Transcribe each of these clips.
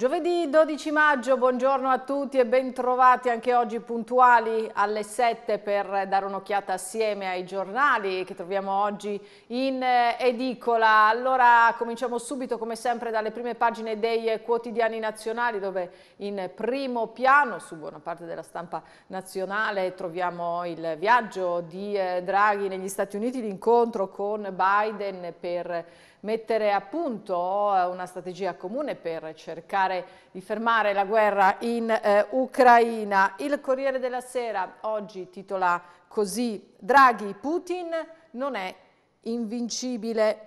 Giovedì 12 maggio, buongiorno a tutti e bentrovati anche oggi puntuali alle 7 per dare un'occhiata assieme ai giornali che troviamo oggi in eh, edicola. Allora cominciamo subito come sempre dalle prime pagine dei quotidiani nazionali dove in primo piano su buona parte della stampa nazionale troviamo il viaggio di eh, Draghi negli Stati Uniti, l'incontro con Biden per mettere a punto eh, una strategia comune per cercare di fermare la guerra in eh, Ucraina. Il Corriere della Sera oggi titola così Draghi Putin non è invincibile.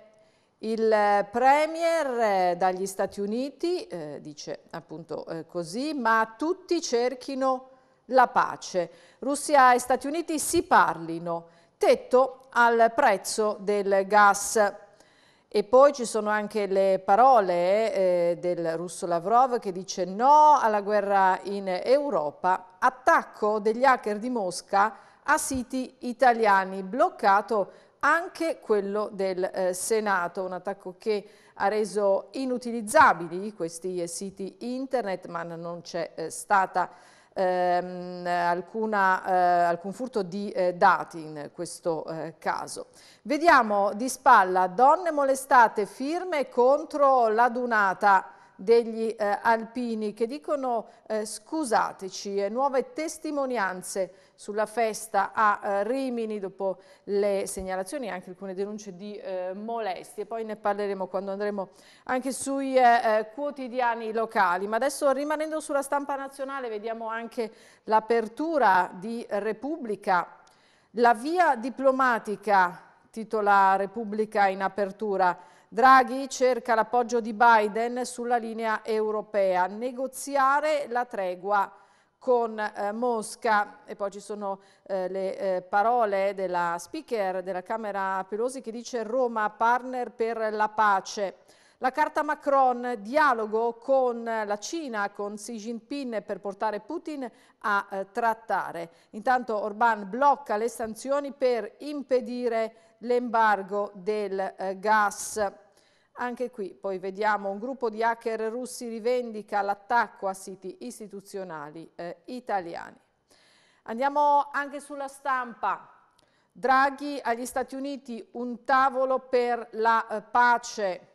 Il eh, Premier eh, dagli Stati Uniti eh, dice appunto eh, così, ma tutti cerchino la pace. Russia e Stati Uniti si parlino. Tetto al prezzo del gas e poi ci sono anche le parole eh, del russo Lavrov che dice no alla guerra in Europa, attacco degli hacker di Mosca a siti italiani, bloccato anche quello del eh, Senato, un attacco che ha reso inutilizzabili questi eh, siti internet, ma non c'è eh, stata ehm, alcuna, eh, alcun furto di eh, dati in questo eh, caso. Vediamo di spalla donne molestate firme contro l'adunata degli eh, alpini che dicono eh, scusateci e eh, nuove testimonianze sulla festa a eh, Rimini dopo le segnalazioni e anche alcune denunce di eh, molestie. Poi ne parleremo quando andremo anche sui quotidiani locali. Ma adesso rimanendo sulla stampa nazionale vediamo anche l'apertura di Repubblica. La via diplomatica, titola Repubblica in apertura, Draghi cerca l'appoggio di Biden sulla linea europea, negoziare la tregua con eh, Mosca e poi ci sono eh, le eh, parole della speaker della Camera Pelosi che dice Roma partner per la pace. La carta Macron, dialogo con la Cina, con Xi Jinping per portare Putin a eh, trattare. Intanto Orban blocca le sanzioni per impedire l'embargo del eh, gas. Anche qui poi vediamo un gruppo di hacker russi rivendica l'attacco a siti istituzionali eh, italiani. Andiamo anche sulla stampa. Draghi agli Stati Uniti un tavolo per la eh, pace.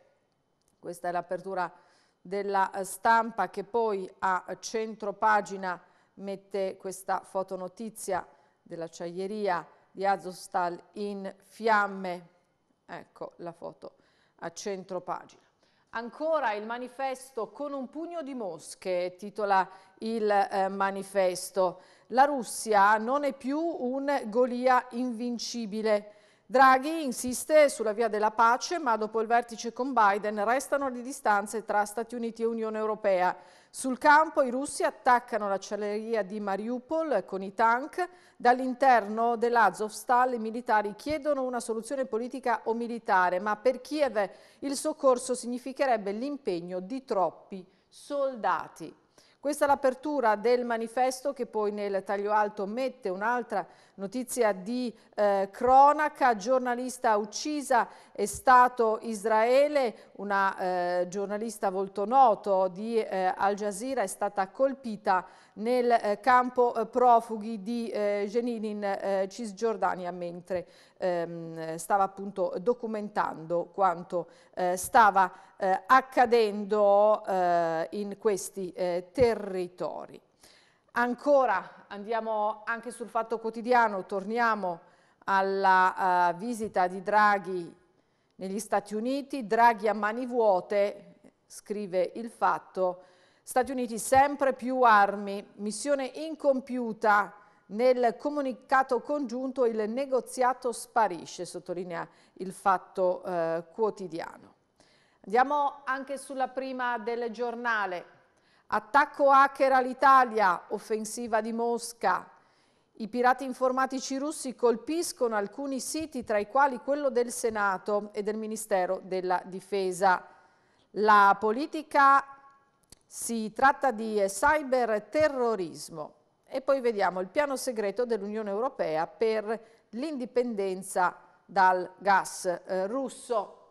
Questa è l'apertura della eh, stampa che poi a centro pagina mette questa fotonotizia dell'acciaieria di Azostal in fiamme. Ecco la foto a centro pagina. Ancora il manifesto con un pugno di mosche, titola il eh, manifesto. La Russia non è più un Golia invincibile. Draghi insiste sulla via della pace, ma dopo il vertice con Biden restano le distanze tra Stati Uniti e Unione Europea. Sul campo i russi attaccano l'acciaieria di Mariupol con i tank. Dall'interno dell'Azovstal i militari chiedono una soluzione politica o militare, ma per Kiev il soccorso significherebbe l'impegno di troppi soldati. Questa è l'apertura del manifesto che poi nel taglio alto mette un'altra notizia di eh, cronaca, giornalista uccisa è stato Israele, una eh, giornalista molto noto di eh, Al Jazeera è stata colpita nel eh, campo eh, profughi di eh, Jenin in eh, Cisgiordania mentre ehm, stava appunto documentando quanto eh, stava eh, accadendo in questi territori. Ancora andiamo anche sul fatto quotidiano, torniamo alla visita di Draghi negli Stati Uniti, Draghi a mani vuote, scrive il fatto, Stati Uniti sempre più armi, missione incompiuta. Nel comunicato congiunto il negoziato sparisce, sottolinea il fatto eh, quotidiano. Andiamo anche sulla prima del giornale. Attacco hacker all'Italia, offensiva di Mosca. I pirati informatici russi colpiscono alcuni siti, tra i quali quello del Senato e del Ministero della Difesa. La politica si tratta di cyberterrorismo e poi vediamo il piano segreto dell'Unione Europea per l'indipendenza dal gas eh, russo.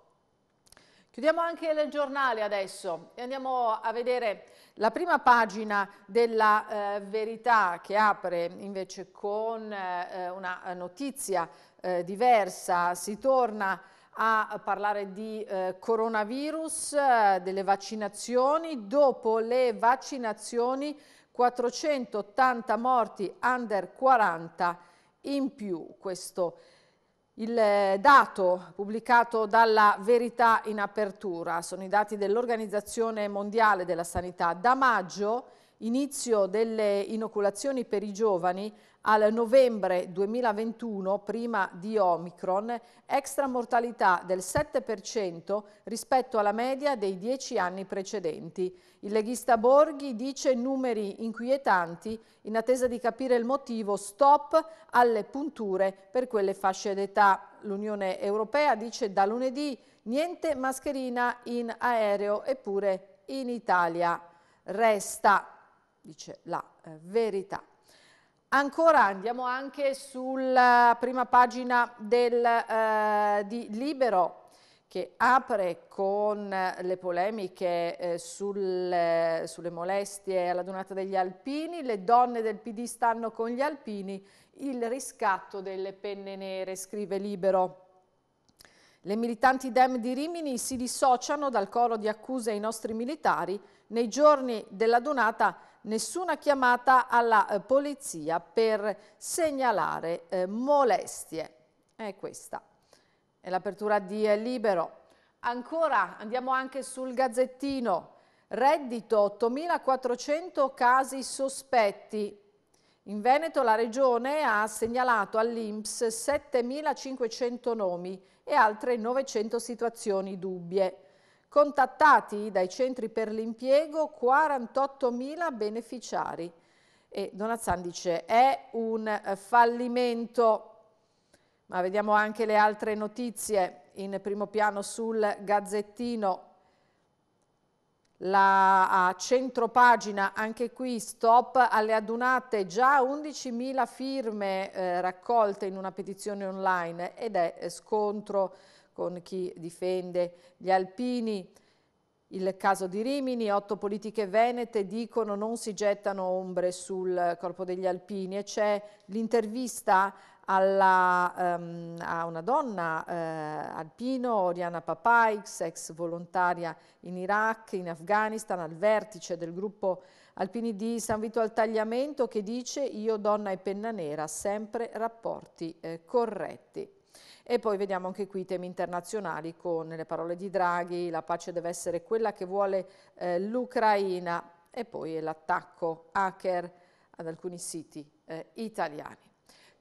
Chiudiamo anche il giornale adesso e andiamo a vedere la prima pagina della eh, verità che apre invece con eh, una notizia eh, diversa. Si torna a parlare di eh, coronavirus, eh, delle vaccinazioni. Dopo le vaccinazioni 480 morti under 40 in più. Questo il eh, dato pubblicato dalla Verità in apertura sono i dati dell'Organizzazione Mondiale della Sanità. Da maggio, inizio delle inoculazioni per i giovani, al novembre 2021, prima di Omicron, extra mortalità del 7% rispetto alla media dei dieci anni precedenti. Il leghista Borghi dice numeri inquietanti in attesa di capire il motivo stop alle punture per quelle fasce d'età. L'Unione Europea dice da lunedì niente mascherina in aereo eppure in Italia resta, dice la eh, verità. Ancora andiamo anche sulla prima pagina del, eh, di Libero che apre con le polemiche eh, sulle, eh, sulle molestie alla donata degli alpini, le donne del PD stanno con gli alpini, il riscatto delle penne nere, scrive Libero. Le militanti Dem di Rimini si dissociano dal coro di accuse ai nostri militari, nei giorni della donata nessuna chiamata alla eh, polizia per segnalare eh, molestie. È questa. È l'apertura di eh, Libero. Ancora andiamo anche sul Gazzettino. Reddito 8.400 casi sospetti. In Veneto la Regione ha segnalato all'Inps 7.500 nomi e altre 900 situazioni dubbie. Contattati dai centri per l'impiego 48.000 beneficiari. E Donazzan dice è un eh, fallimento. Ma vediamo anche le altre notizie in primo piano sul Gazzettino. La centropagina, anche qui stop alle adunate, già 11.000 firme eh, raccolte in una petizione online ed è eh, scontro con chi difende gli alpini. Il caso di Rimini, otto politiche venete dicono non si gettano ombre sul corpo degli alpini e c'è l'intervista um, a una donna eh, alpino, Oriana Papaix, ex volontaria in Iraq, in Afghanistan, al vertice del gruppo alpini di San Vito al Tagliamento che dice io donna e penna nera, sempre rapporti eh, corretti. E poi vediamo anche qui i temi internazionali con le parole di Draghi, la pace deve essere quella che vuole eh, l'Ucraina e poi l'attacco hacker ad alcuni siti eh, italiani.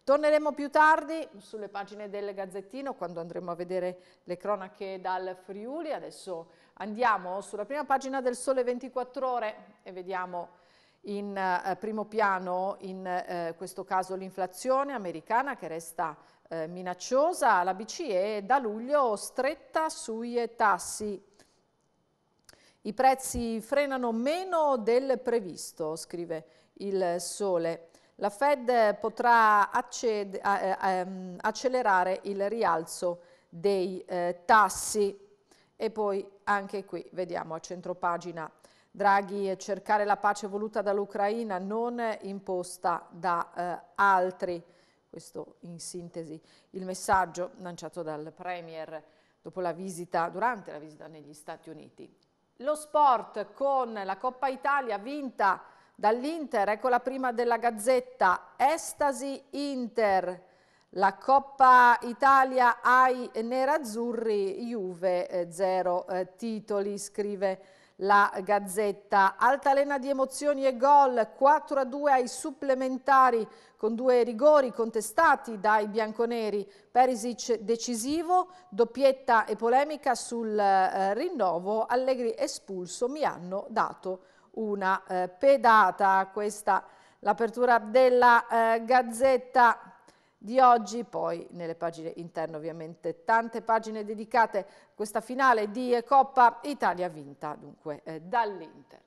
Torneremo più tardi sulle pagine del Gazzettino quando andremo a vedere le cronache dal Friuli. Adesso andiamo sulla prima pagina del Sole 24 Ore e vediamo in eh, primo piano in eh, questo caso l'inflazione americana che resta eh, minacciosa, la BCE da luglio stretta sui tassi. I prezzi frenano meno del previsto, scrive il Sole. La Fed potrà acced- eh, ehm, accelerare il rialzo dei eh, tassi. E poi anche qui vediamo a centropagina Draghi eh, cercare la pace voluta dall'Ucraina, non imposta da eh, altri. Questo in sintesi il messaggio lanciato dal Premier la visita, durante la visita negli Stati Uniti. Lo sport con la Coppa Italia vinta dall'Inter, ecco la prima della Gazzetta, Estasi Inter, la Coppa Italia ai nerazzurri, Juve, eh, zero eh, titoli, scrive la Gazzetta. Altalena di emozioni e gol, 4 a 2 ai supplementari con due rigori contestati dai bianconeri. Perisic decisivo, doppietta e polemica sul eh, rinnovo, Allegri espulso, mi hanno dato una eh, pedata. Questa l'apertura della eh, Gazzetta di oggi, poi nelle pagine interne ovviamente tante pagine dedicate a questa finale di Coppa Italia vinta dunque eh, dall'Inter.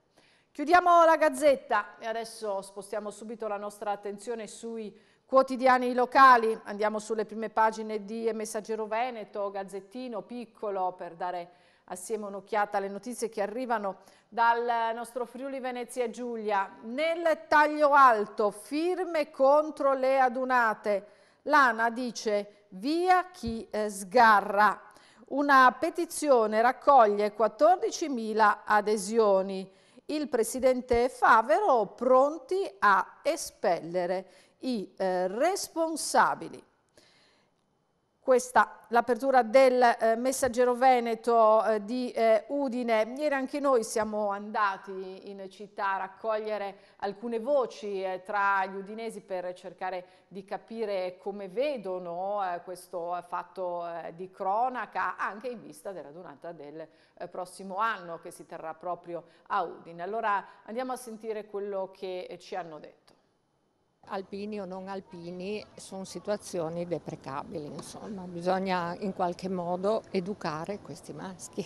Chiudiamo la gazzetta e adesso spostiamo subito la nostra attenzione sui quotidiani locali, andiamo sulle prime pagine di Messaggero Veneto, Gazzettino, Piccolo per dare assieme un'occhiata alle notizie che arrivano dal nostro Friuli Venezia Giulia. Nel taglio alto, firme contro le adunate. L'ANA dice via chi eh, sgarra. Una petizione raccoglie 14.000 adesioni. Il presidente Favero pronti a espellere i eh, responsabili. Questa l'apertura del eh, Messaggero Veneto eh, di eh, Udine. Ieri anche noi siamo andati in città a raccogliere alcune voci eh, tra gli udinesi per cercare di capire come vedono eh, questo fatto eh, di cronaca anche in vista della donata del prossimo anno che si terrà proprio a Udine. Allora andiamo a sentire quello che ci hanno detto. Alpini o non alpini sono situazioni deprecabili, insomma, bisogna in qualche modo educare questi maschi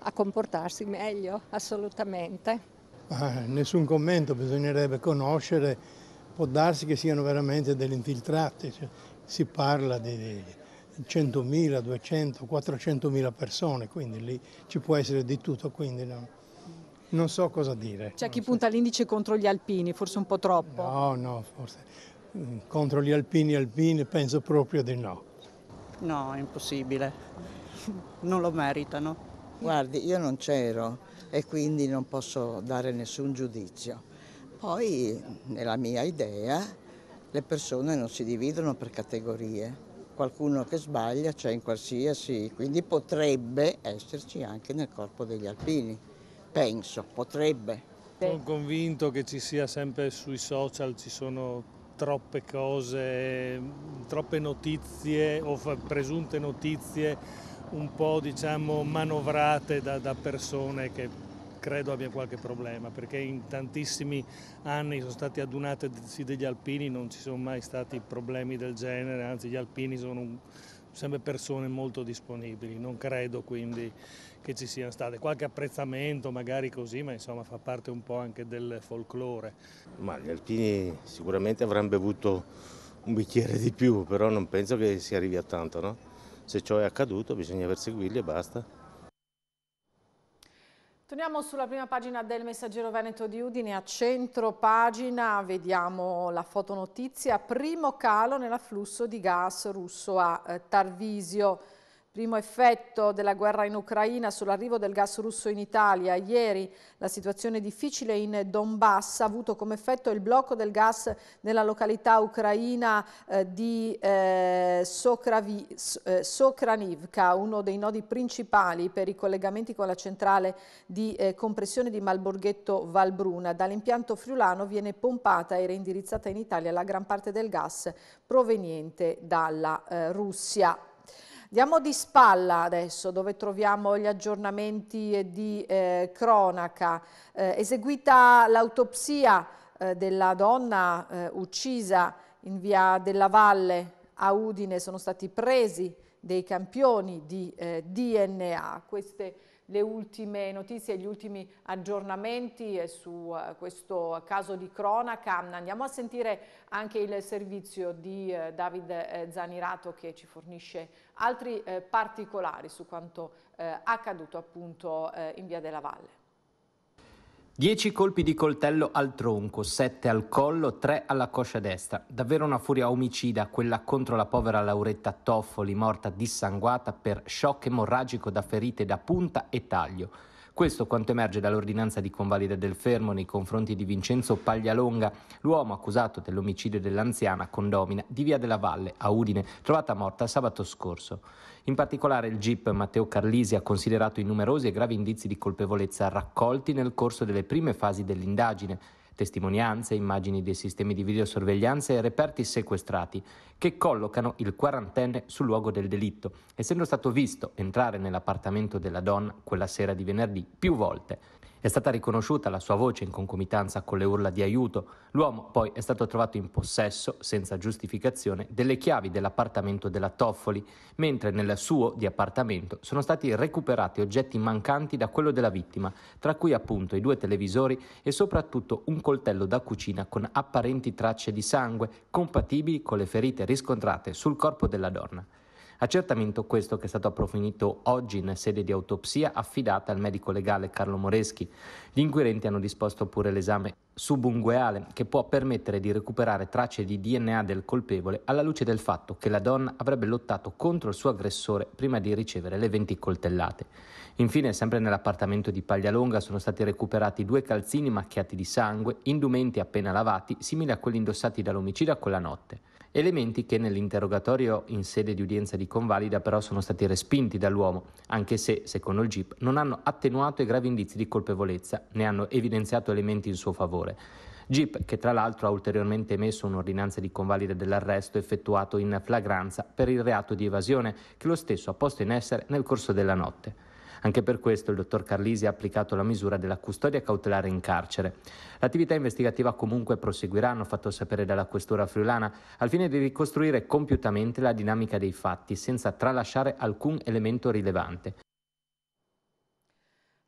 a comportarsi meglio, assolutamente. Ah, nessun commento, bisognerebbe conoscere, può darsi che siano veramente degli infiltrati, cioè, si parla di 100.000, 200, 400.000 persone, quindi lì ci può essere di tutto, quindi no non so cosa dire. C'è chi punta l'indice contro gli alpini, forse un po' troppo. No, no, forse mm, contro gli alpini alpini penso proprio di no. No, è impossibile. Non lo meritano. Guardi, io non c'ero e quindi non posso dare nessun giudizio. Poi, nella mia idea, le persone non si dividono per categorie. Qualcuno che sbaglia c'è in qualsiasi, quindi potrebbe esserci anche nel corpo degli alpini. Penso, potrebbe. Sono convinto che ci sia sempre sui social, ci sono troppe cose, troppe notizie o presunte notizie un po' diciamo manovrate da, da persone che credo abbia qualche problema perché in tantissimi anni sono stati adunati degli alpini, non ci sono mai stati problemi del genere, anzi gli alpini sono sempre persone molto disponibili, non credo quindi che ci siano state, qualche apprezzamento magari così, ma insomma fa parte un po' anche del folklore. Ma gli alpini sicuramente avranno bevuto un bicchiere di più, però non penso che si arrivi a tanto, no? Se ciò è accaduto bisogna perseguirli e basta. Torniamo sulla prima pagina del Messaggero Veneto di Udine, a centro pagina vediamo la fotonotizia, primo calo nell'afflusso di gas russo a eh, Tarvisio. Primo effetto della guerra in Ucraina sull'arrivo del gas russo in Italia. Ieri la situazione difficile in Donbass ha avuto come effetto il blocco del gas nella località ucraina eh, di eh, eh Sokranivka, uno dei nodi principali per i collegamenti con la centrale di eh, compressione di Malborghetto Valbruna. Dall'impianto friulano viene pompata e reindirizzata in Italia la gran parte del gas proveniente dalla eh, Russia. Andiamo di spalla adesso dove troviamo gli aggiornamenti di eh, cronaca. Eh, eseguita l'autopsia eh, della donna eh, uccisa in via della Valle a Udine sono stati presi dei campioni di eh, DNA. Queste le ultime notizie, gli ultimi aggiornamenti eh, su eh, questo caso di cronaca. Andiamo a sentire anche il servizio di eh, David Zanirato che ci fornisce altri particolari su quanto accaduto appunto in Via della Valle. Dieci colpi di coltello al tronco, sette al collo, tre alla coscia destra. Davvero una furia omicida quella contro la povera Lauretta Toffoli, morta dissanguata per shock emorragico da ferite da punta e taglio. Questo quanto emerge dall'ordinanza di convalida del fermo nei confronti di Vincenzo Paglialonga, l'uomo accusato dell'omicidio dell'anziana condomina di Via della Valle a Udine, trovata morta sabato scorso. In particolare il GIP Matteo Carlisi ha considerato i numerosi e gravi indizi di colpevolezza raccolti nel corso delle prime fasi dell'indagine, testimonianze, immagini dei sistemi di videosorveglianza e reperti sequestrati, che collocano il quarantenne sul luogo del delitto, essendo stato visto entrare nell'appartamento della donna quella sera di venerdì più volte. È stata riconosciuta la sua voce in concomitanza con le urla di aiuto. L'uomo poi è stato trovato in possesso, senza giustificazione, delle chiavi dell'appartamento della Toffoli, mentre nel suo di appartamento sono stati recuperati oggetti mancanti da quello della vittima, tra cui appunto i due televisori e soprattutto un coltello da cucina con apparenti tracce di sangue compatibili con le ferite riscontrate sul corpo della donna. Accertamento questo che è stato approfondito oggi in sede di autopsia affidata al medico legale Carlo Moreschi. Gli inquirenti hanno disposto pure l'esame subungueale che può permettere di recuperare tracce di DNA del colpevole alla luce del fatto che la donna avrebbe lottato contro il suo aggressore prima di ricevere le 20 coltellate. Infine, sempre nell'appartamento di Paglialonga sono stati recuperati due calzini macchiati di sangue, indumenti appena lavati, simili a quelli indossati dall'omicida quella notte elementi che nell'interrogatorio in sede di udienza di convalida però sono stati respinti dall'uomo, anche se, secondo il GIP, non hanno attenuato i gravi indizi di colpevolezza, né hanno evidenziato elementi in suo favore. GIP, che tra l'altro ha ulteriormente emesso un'ordinanza di convalida dell'arresto effettuato in flagranza per il reato di evasione, che lo stesso ha posto in essere nel corso della notte. Anche per questo il dottor Carlisi ha applicato la misura della custodia cautelare in carcere. L'attività investigativa comunque proseguirà, hanno fatto sapere dalla questura friulana, al fine di ricostruire compiutamente la dinamica dei fatti, senza tralasciare alcun elemento rilevante.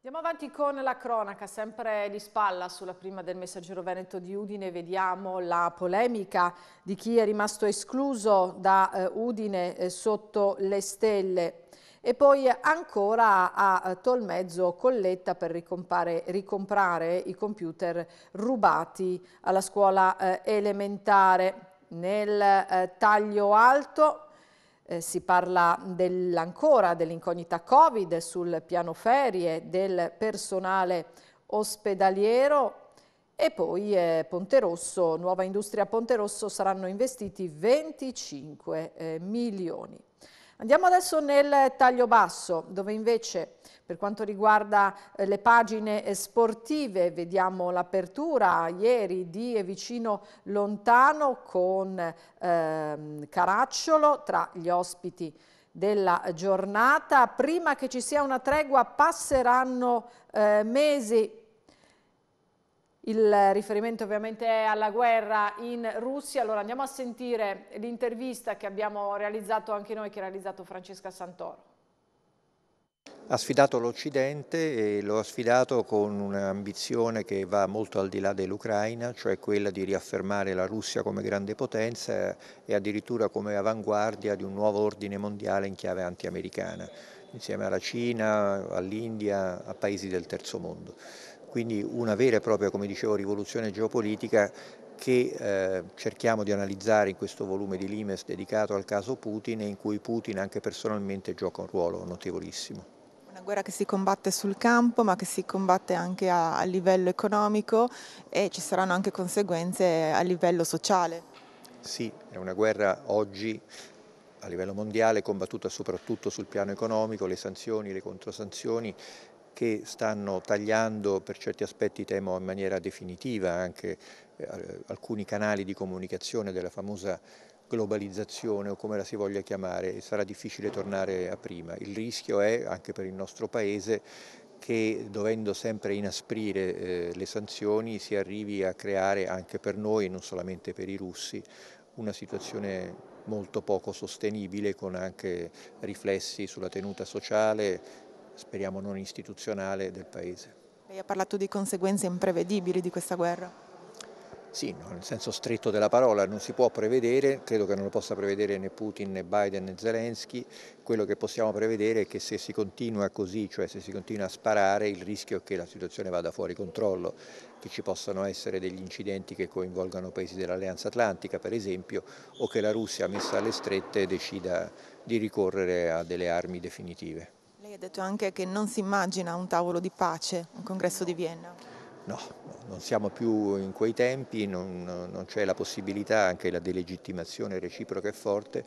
Andiamo avanti con la cronaca, sempre di spalla sulla prima del messaggero Veneto di Udine, vediamo la polemica di chi è rimasto escluso da eh, Udine eh, sotto le stelle e poi ancora a eh, Tolmezzo Colletta per ricomprare i computer rubati alla scuola eh, elementare. Nel eh, taglio alto eh, si parla dell ancora dell'incognita Covid sul piano ferie del personale ospedaliero e poi eh, Ponte Rosso, nuova industria Ponte Rosso saranno investiti 25 eh, milioni. Andiamo adesso nel taglio basso, dove invece per quanto riguarda eh, le pagine sportive vediamo l'apertura ieri di Vicino Lontano con eh, Caracciolo tra gli ospiti della giornata. Prima che ci sia una tregua passeranno eh, mesi il riferimento ovviamente è alla guerra in Russia, allora andiamo a sentire l'intervista che abbiamo realizzato anche noi, che ha realizzato Francesca Santoro. Ha sfidato l'Occidente e lo ha sfidato con un'ambizione che va molto al di là dell'Ucraina, cioè quella di riaffermare la Russia come grande potenza e addirittura come avanguardia di un nuovo ordine mondiale in chiave antiamericana, insieme alla Cina, all'India, a paesi del terzo mondo quindi una vera e propria, come dicevo, rivoluzione geopolitica che eh, cerchiamo di analizzare in questo volume di Limes dedicato al caso Putin e in cui Putin anche personalmente gioca un ruolo notevolissimo. Una guerra che si combatte sul campo ma che si combatte anche a, a livello economico e ci saranno anche conseguenze a livello sociale. Sì, è una guerra oggi a livello mondiale combattuta soprattutto sul piano economico, le sanzioni, le controsanzioni che stanno tagliando per certi aspetti, temo, in maniera definitiva anche eh, alcuni canali di comunicazione della famosa globalizzazione o come la si voglia chiamare e sarà difficile tornare a prima. Il rischio è, anche per il nostro Paese, che dovendo sempre inasprire eh, le sanzioni si arrivi a creare anche per noi, non solamente per i russi, una situazione molto poco sostenibile con anche riflessi sulla tenuta sociale, speriamo non istituzionale, del Paese. Lei ha parlato di conseguenze imprevedibili di questa guerra. Sì, no, nel senso stretto della parola, non si può prevedere, credo che non lo possa prevedere né Putin né Biden né Zelensky, quello che possiamo prevedere è che se si continua così, cioè se si continua a sparare, il rischio è che la situazione vada fuori controllo, che ci possano essere degli incidenti che coinvolgano paesi dell'Alleanza Atlantica, per esempio, o che la Russia messa alle strette decida di ricorrere a delle armi definitive. Lei ha detto anche che non si immagina un tavolo di pace, un congresso di Vienna. No, non siamo più in quei tempi, non, non c'è la possibilità, anche la delegittimazione reciproca è forte.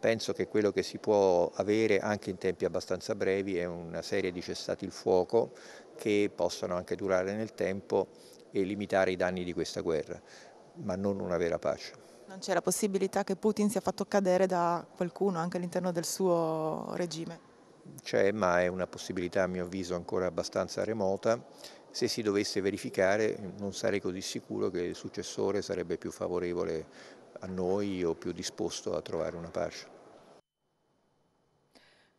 Penso che quello che si può avere anche in tempi abbastanza brevi è una serie di cessati il fuoco che possano anche durare nel tempo e limitare i danni di questa guerra, ma non una vera pace. Non c'è la possibilità che Putin sia fatto cadere da qualcuno anche all'interno del suo regime? c'è, ma è una possibilità a mio avviso ancora abbastanza remota. Se si dovesse verificare non sarei così sicuro che il successore sarebbe più favorevole a noi o più disposto a trovare una pace.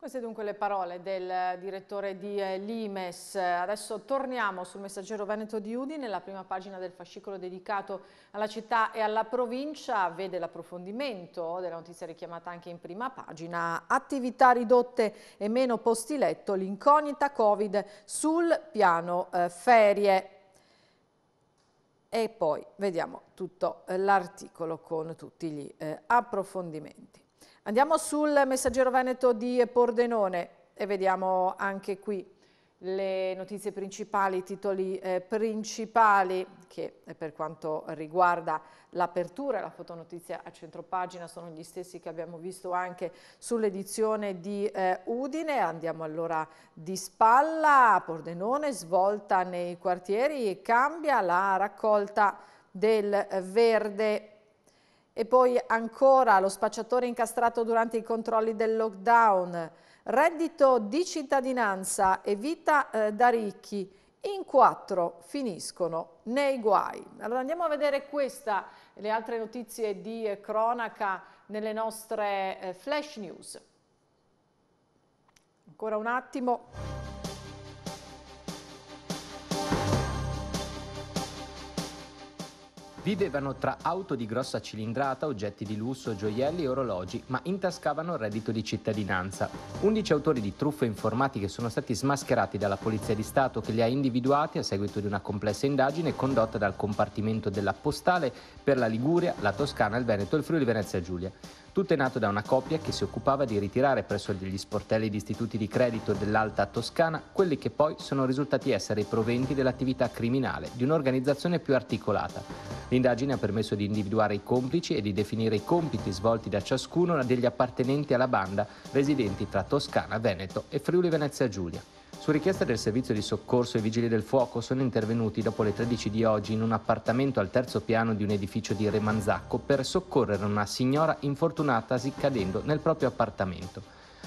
Queste dunque le parole del direttore di eh, Limes. Adesso torniamo sul messaggero Veneto di Udine, la prima pagina del fascicolo dedicato alla città e alla provincia vede l'approfondimento della notizia richiamata anche in prima pagina. Attività ridotte e meno posti letto, l'incognita Covid sul piano eh, ferie. E poi vediamo tutto eh, l'articolo con tutti gli approfondimenti. Andiamo sul messaggero veneto di Pordenone e vediamo anche qui le notizie principali, i titoli eh, principali che per quanto riguarda l'apertura e la fotonotizia a centropagina sono gli stessi che abbiamo visto anche sull'edizione di eh, Udine. Andiamo allora di spalla, Pordenone svolta nei quartieri e cambia la raccolta del verde e poi ancora lo spacciatore incastrato durante i controlli del lockdown, reddito di cittadinanza e vita eh, da ricchi in quattro finiscono nei guai. Allora andiamo a vedere questa e le altre notizie di eh, cronaca nelle nostre eh, flash news. Ancora un attimo. Vivevano tra auto di grossa cilindrata, oggetti di lusso, gioielli e orologi, ma intascavano il reddito di cittadinanza. 11 autori di truffe informatiche sono stati smascherati dalla Polizia di Stato che li ha individuati a seguito di una complessa indagine condotta dal compartimento della Postale per la Liguria, la Toscana, il Veneto e il Friuli Venezia Giulia. Tutto è nato da una coppia che si occupava di ritirare presso degli sportelli di istituti di credito dell'Alta Toscana quelli che poi sono risultati essere i proventi dell'attività criminale di un'organizzazione più articolata. L'indagine ha permesso di individuare i complici e di definire i compiti svolti da ciascuno degli appartenenti alla banda residenti tra Toscana, Veneto e Friuli Venezia Giulia. Su richiesta del servizio di soccorso i vigili del fuoco sono intervenuti dopo le 13 di oggi in un appartamento al terzo piano di un edificio di Remanzacco per soccorrere una signora infortunatasi cadendo nel proprio appartamento.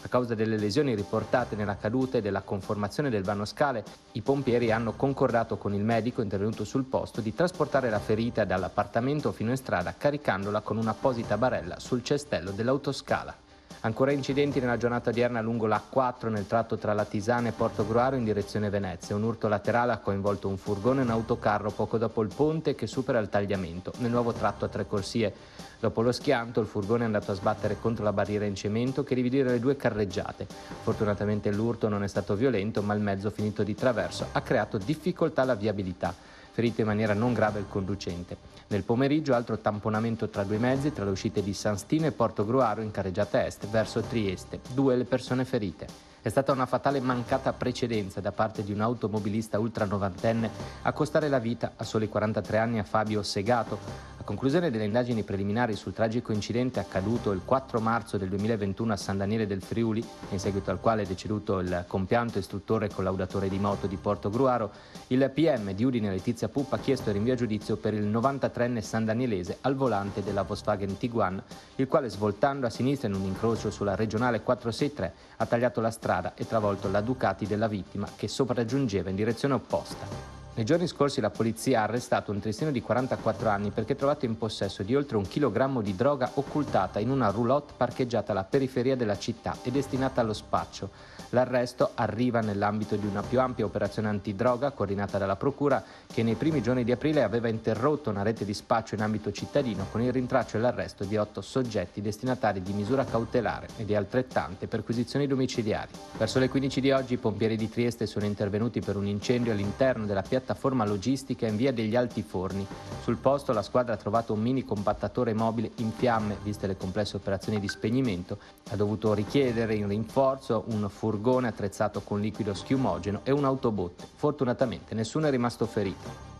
A causa delle lesioni riportate nella caduta e della conformazione del vano scale, i pompieri hanno concordato con il medico intervenuto sul posto di trasportare la ferita dall'appartamento fino in strada caricandola con un'apposita barella sul cestello dell'autoscala. Ancora incidenti nella giornata odierna lungo la 4 nel tratto tra la Tisana e Porto Gruaro in direzione Venezia. Un urto laterale ha coinvolto un furgone e un autocarro poco dopo il ponte che supera il tagliamento nel nuovo tratto a tre corsie. Dopo lo schianto il furgone è andato a sbattere contro la barriera in cemento che divide le due carreggiate. Fortunatamente l'urto non è stato violento ma il mezzo finito di traverso ha creato difficoltà alla viabilità. Ferito in maniera non grave il conducente. Nel pomeriggio altro tamponamento tra due mezzi tra le uscite di San Stino e Porto Gruaro in carreggiata est verso Trieste, due le persone ferite. È stata una fatale mancata precedenza da parte di un automobilista ultra novantenne a costare la vita a soli 43 anni a Fabio Segato, a conclusione delle indagini preliminari sul tragico incidente accaduto il 4 marzo del 2021 a San Daniele del Friuli, in seguito al quale è deceduto il compianto istruttore e collaudatore di moto di Porto Gruaro, il PM di Udine Letizia Puppa ha chiesto il rinvio a giudizio per il 93enne San Danielese al volante della Volkswagen Tiguan, il quale svoltando a sinistra in un incrocio sulla regionale 463 ha tagliato la strada e travolto la Ducati della vittima che sopraggiungeva in direzione opposta. Nei giorni scorsi la polizia ha arrestato un triestino di 44 anni perché trovato in possesso di oltre un chilogrammo di droga occultata in una roulotte parcheggiata alla periferia della città e destinata allo spaccio. L'arresto arriva nell'ambito di una più ampia operazione antidroga coordinata dalla Procura che nei primi giorni di aprile aveva interrotto una rete di spaccio in ambito cittadino con il rintraccio e l'arresto di otto soggetti destinatari di misura cautelare e di altrettante perquisizioni domiciliari. Verso le 15 di oggi i pompieri di Trieste sono intervenuti per un incendio all'interno della piazza piattaforma logistica in via degli Alti Forni. Sul posto la squadra ha trovato un mini compattatore mobile in fiamme, viste le complesse operazioni di spegnimento. Ha dovuto richiedere in rinforzo un furgone attrezzato con liquido schiumogeno e un autobotte. Fortunatamente nessuno è rimasto ferito.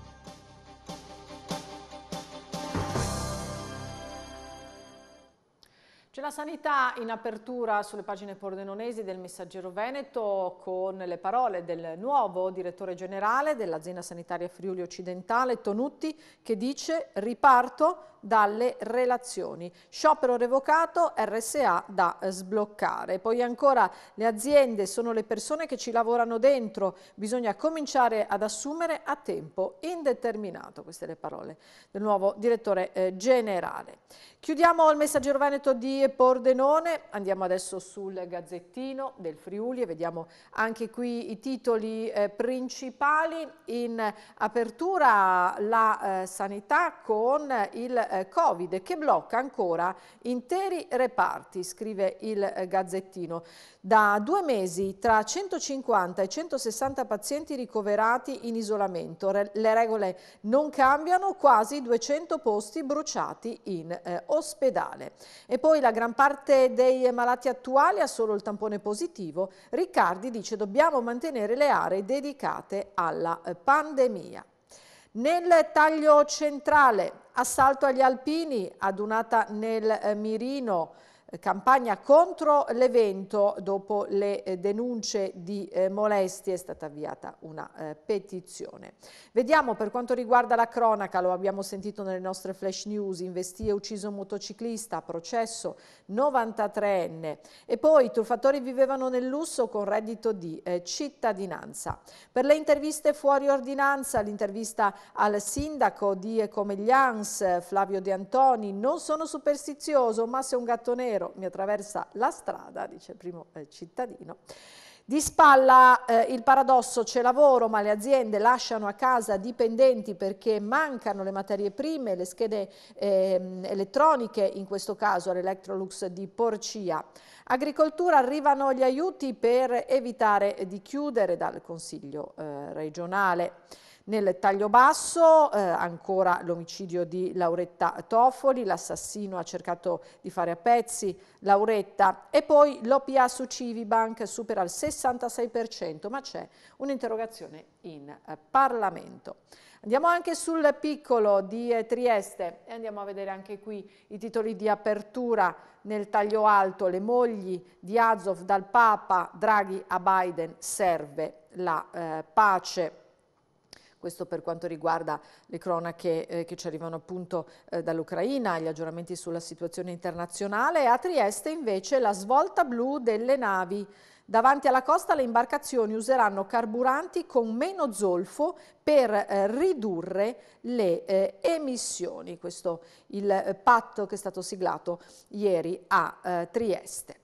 C'è la sanità in apertura sulle pagine pordenonesi del Messaggero Veneto con le parole del nuovo direttore generale dell'azienda sanitaria Friuli Occidentale, Tonutti, che dice riparto dalle relazioni. Sciopero revocato, RSA da sbloccare. Poi ancora le aziende sono le persone che ci lavorano dentro, bisogna cominciare ad assumere a tempo indeterminato, queste le parole del nuovo direttore eh, generale. Chiudiamo il messaggero Veneto di Pordenone, andiamo adesso sul Gazzettino del Friuli e vediamo anche qui i titoli eh, principali. In apertura la eh, sanità con il eh, Covid che blocca ancora interi reparti, scrive il eh, Gazzettino. Da due mesi tra 150 e 160 pazienti ricoverati in isolamento, le regole non cambiano, quasi 200 posti bruciati in eh, ospedale. E poi la gran parte dei malati attuali ha solo il tampone positivo. Riccardi dice dobbiamo mantenere le aree dedicate alla eh, pandemia. Nel taglio centrale, assalto agli alpini, adunata nel eh, mirino, campagna contro l'evento dopo le eh, denunce di eh, molestie è stata avviata una eh, petizione. Vediamo per quanto riguarda la cronaca, lo abbiamo sentito nelle nostre flash news, investì e ucciso motociclista, processo 93enne e poi i truffatori vivevano nel lusso con reddito di cittadinanza. Per le interviste fuori ordinanza, l'intervista al sindaco di Comeglians, Flavio De Antoni, non sono superstizioso ma se un gatto nero nero mi attraversa la strada, dice il primo eh, cittadino. Di spalla eh, il paradosso c'è lavoro, ma le aziende lasciano a casa dipendenti perché mancano le materie prime, le schede eh, elettroniche, in questo caso l'Electrolux di Porcia. Agricoltura arrivano gli aiuti per evitare di chiudere dal Consiglio eh, regionale. Nel taglio basso eh, ancora l'omicidio di Lauretta Tofoli, l'assassino ha cercato di fare a pezzi Lauretta e poi l'OPA su Civibank supera il 66%, ma c'è un'interrogazione in eh, Parlamento. Andiamo anche sul piccolo di eh, Trieste e andiamo a vedere anche qui i titoli di apertura nel taglio alto, le mogli di Azov dal Papa, Draghi a Biden, serve la eh, pace questo per quanto riguarda le cronache eh, che ci arrivano appunto eh, dall'Ucraina, gli aggiornamenti sulla situazione internazionale. A Trieste invece la svolta blu delle navi. Davanti alla costa le imbarcazioni useranno carburanti con meno zolfo per eh, ridurre le eh, emissioni. Questo è il eh, patto che è stato siglato ieri a eh, Trieste.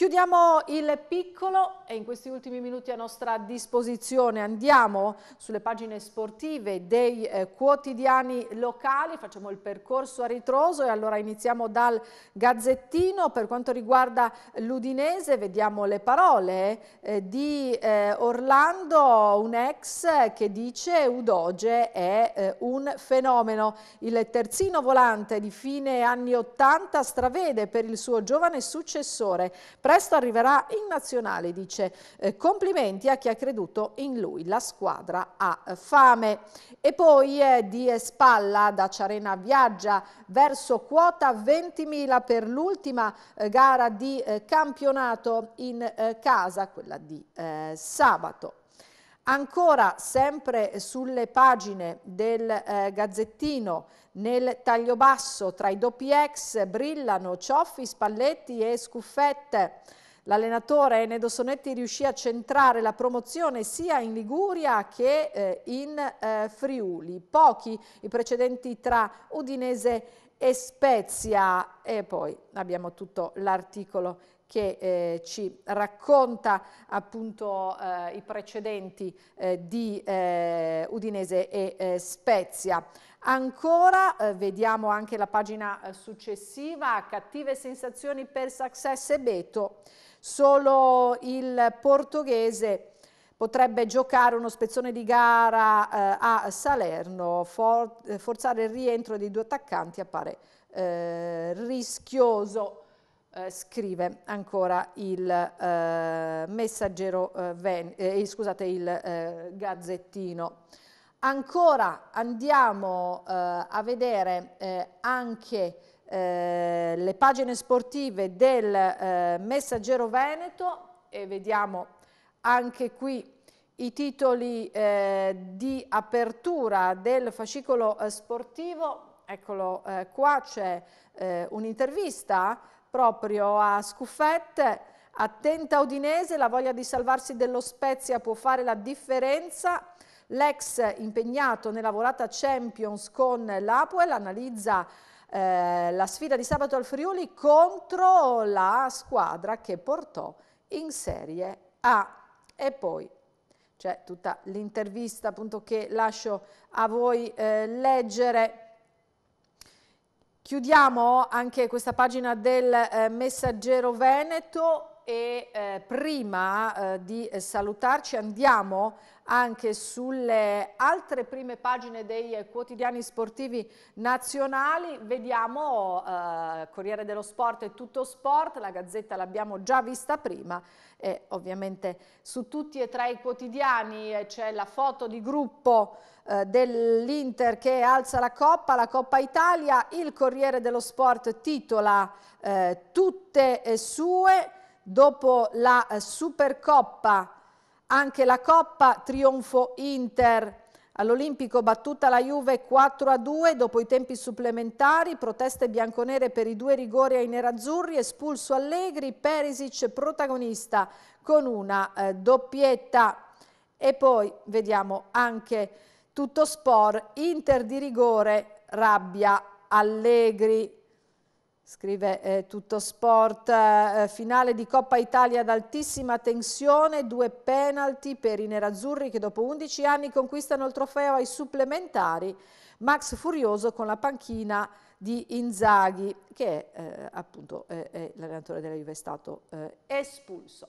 Chiudiamo il piccolo e in questi ultimi minuti a nostra disposizione andiamo sulle pagine sportive dei eh, quotidiani locali, facciamo il percorso a ritroso e allora iniziamo dal Gazzettino. Per quanto riguarda l'Udinese vediamo le parole eh, di eh, Orlando, un ex che dice Udoge è eh, un fenomeno. Il terzino volante di fine anni 80 stravede per il suo giovane successore. Presto arriverà in nazionale, dice eh, complimenti a chi ha creduto in lui. La squadra ha eh, fame. E poi eh, di Spalla da Ciarena viaggia verso quota 20.000 per l'ultima eh, gara di eh, campionato in eh, casa, quella di sabato. Ancora sempre sulle pagine del Gazzettino nel taglio basso tra i doppi ex brillano Cioffi, Spalletti e Scuffette. L'allenatore Enedo Sonetti riuscì a centrare la promozione sia in Liguria che eh, in eh, Friuli. Pochi i precedenti tra Udinese e Spezia. E poi abbiamo tutto l'articolo che eh, ci racconta appunto eh, i precedenti eh, di eh, Udinese e Spezia. Ancora eh, vediamo anche la pagina eh, successiva, cattive sensazioni per Success e Beto, solo il portoghese potrebbe giocare uno spezzone di gara eh, a Salerno, For eh, forzare il rientro dei due attaccanti appare eh, rischioso. Eh, scrive ancora il eh, messaggero eh, ven, eh, scusate il gazzettino Ancora andiamo eh, a vedere eh, anche eh, le pagine sportive del eh, Messaggero Veneto e vediamo anche qui i titoli eh, di apertura del fascicolo eh, sportivo. Eccolo qua, c'è un'intervista proprio a Scuffette. Attenta Udinese, la voglia di salvarsi dello Spezia può fare la differenza. L'ex impegnato nella volata Champions con l'Apuel analizza eh, la sfida di sabato al Friuli contro la squadra che portò in Serie A. E poi c'è tutta l'intervista appunto che lascio a voi eh, leggere. Chiudiamo anche questa pagina del eh, Messaggero Veneto e eh, prima eh, di salutarci andiamo anche sulle altre prime pagine dei quotidiani sportivi nazionali, vediamo eh, Corriere dello Sport e Tutto Sport, la Gazzetta l'abbiamo già vista prima e ovviamente su tutti e tre i quotidiani eh, c'è la foto di gruppo eh, dell'Inter che alza la Coppa, la Coppa Italia, il Corriere dello Sport titola eh, tutte sue, dopo la eh, Supercoppa, anche la Coppa Trionfo Inter. All'Olimpico battuta la Juve 4 a 2 dopo i tempi supplementari, proteste bianconere per i due rigori ai nerazzurri, espulso Allegri, Perisic protagonista con una eh, doppietta. E poi vediamo anche tutto sport, Inter di rigore, rabbia Allegri. Scrive eh, tutto sport, eh, finale di Coppa Italia ad altissima tensione, due penalty per i nerazzurri che dopo 11 anni conquistano il trofeo ai supplementari. Max Furioso con la panchina di Inzaghi, che eh, appunto l'allenatore della Juve è stato eh, espulso.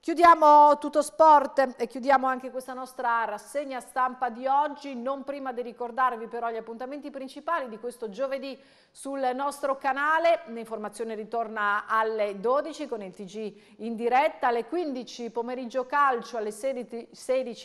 Chiudiamo tutto sport e chiudiamo anche questa nostra rassegna stampa di oggi, non prima di ricordarvi però gli appuntamenti principali di questo giovedì sul nostro canale, l'informazione ritorna alle 12 con il TG in diretta, alle 15 pomeriggio calcio, alle 16,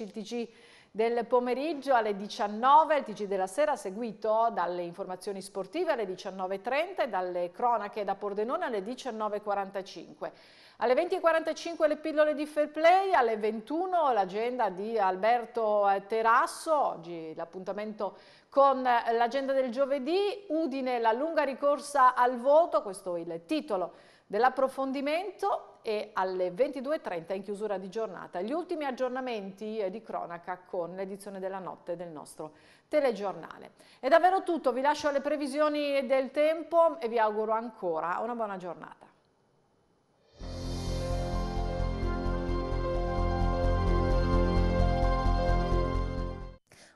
il TG del pomeriggio alle 19, il TG della sera seguito dalle informazioni sportive alle 19.30 e dalle cronache da Pordenone alle 19.45. Alle 20.45 le pillole di Fair Play, alle 21 l'agenda di Alberto eh, Terasso, oggi l'appuntamento con eh, l'agenda del giovedì, Udine la lunga ricorsa al voto, questo è il titolo dell'approfondimento, e alle 22.30 in chiusura di giornata. Gli ultimi aggiornamenti eh, di cronaca con l'edizione della notte del nostro telegiornale. È davvero tutto, vi lascio alle previsioni del tempo e vi auguro ancora una buona giornata.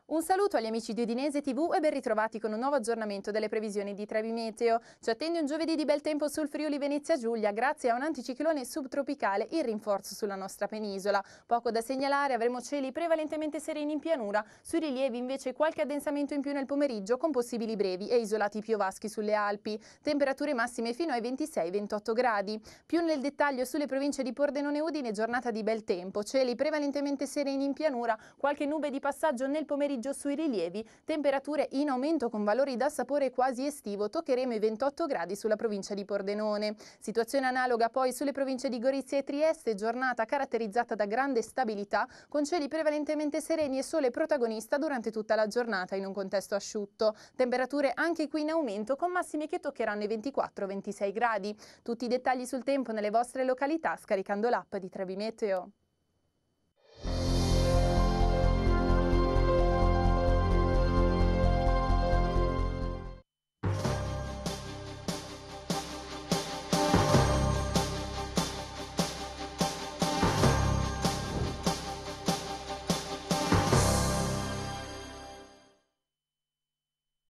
Un saluto agli amici di Udinese TV e ben ritrovati con un nuovo aggiornamento delle previsioni di Trevi Meteo. Ci attende un giovedì di bel tempo sul Friuli Venezia Giulia grazie a un anticiclone subtropicale in rinforzo sulla nostra penisola. Poco da segnalare, avremo cieli prevalentemente sereni in pianura, sui rilievi invece qualche addensamento in più nel pomeriggio con possibili brevi e isolati piovaschi sulle Alpi. Temperature massime fino ai 26-28 gradi. Più nel dettaglio sulle province di Pordenone Udine giornata di bel tempo, cieli prevalentemente sereni in pianura, qualche nube di passaggio nel pomeriggio pomeriggio sui rilievi, temperature in aumento con valori da sapore quasi estivo, toccheremo i 28 gradi sulla provincia di Pordenone. Situazione analoga poi sulle province di Gorizia e Trieste, giornata caratterizzata da grande stabilità, con cieli prevalentemente sereni e sole protagonista durante tutta la giornata in un contesto asciutto. Temperature anche qui in aumento con massime che toccheranno i 24-26 gradi. Tutti i dettagli sul tempo nelle vostre località scaricando l'app di Trevimeteo.